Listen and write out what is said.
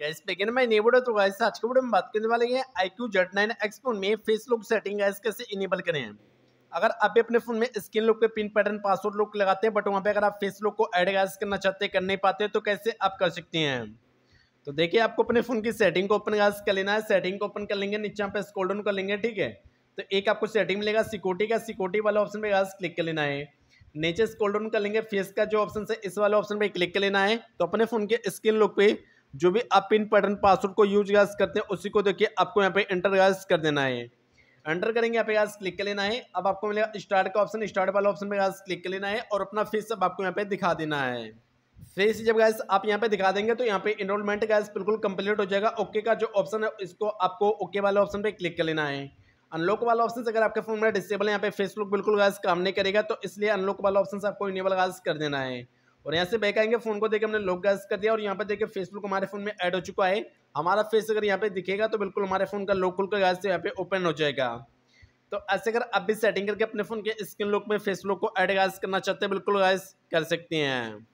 gas तो आज के वीडियो में बात करने वाले हैं में फेस सेटिंग कैसे इनेबल करें अगर आप भी अपने फोन में स्क्रीन पे पिन पैटर्न पासवर्ड लगाते हैं बट वहां पे अगर आप फेस को करना चाहते हैं कर नहीं पाते तो कैसे आप कर सकते हैं तो देखिए आपको अपने फोन की सेटिंग को ओपन कर लेना है सेटिंग को ओपन कर लेंगे नीचे पे स्क्रॉल डाउन कर लेंगे ठीक है तो एक आपको सेटिंग मिलेगा सिक्योरिटी का सिक्योरिटी वाला ऑप्शन पे गाइस क्लिक कर लेना है नीचे स्क्रॉल डाउन कर लेंगे फेस का जो ऑप्शन है इस वाले ऑप्शन पे क्लिक कर लेना है तो अपने फोन के स्क्रीन लुक पे जो भी आप पिन पैटर्न पासवर्ड को यूज गैस करते हैं उसी को देखिए आपको यहाँ पे एंटर गैस कर देना है एंटर करेंगे यहाँ पे गैस क्लिक कर लेना है अब आपको मिलेगा स्टार्ट का ऑप्शन स्टार्ट वाला ऑप्शन पे गैस क्लिक कर लेना है और अपना फीस अब आपको यहाँ पे दिखा देना है फीस जब गैस आप यहाँ पे दिखा देंगे तो यहाँ पे इनरोलमेंट गैस बिल्कुल कंप्लीट हो जाएगा ओके का जो ऑप्शन है इसको आपको ओके वाले ऑप्शन पे क्लिक कर लेना है अनलॉक वाला ऑप्शन अगर आपके फोन में डिसेबल है यहाँ पे फेसबुक बिल्कुल गैस काम नहीं करेगा तो इसलिए अनलॉक वाला ऑप्शन आपको इनेबल गैस कर देना है और यहाँ से बैक आएंगे फोन को देखे हमने लोक गैस कर दिया और यहाँ पे देखे फेसबुक हमारे फोन में एड हो चुका है हमारा फेस अगर यहाँ पे दिखेगा तो बिल्कुल हमारे फोन का लोक खुल कर गैस यहाँ पे ओपन हो जाएगा तो ऐसे अगर आप भी सेटिंग करके अपने फोन के स्क्रीन लुक में फेसबुक को एड गैस करना चाहते हैं बिल्कुल गैस कर सकते हैं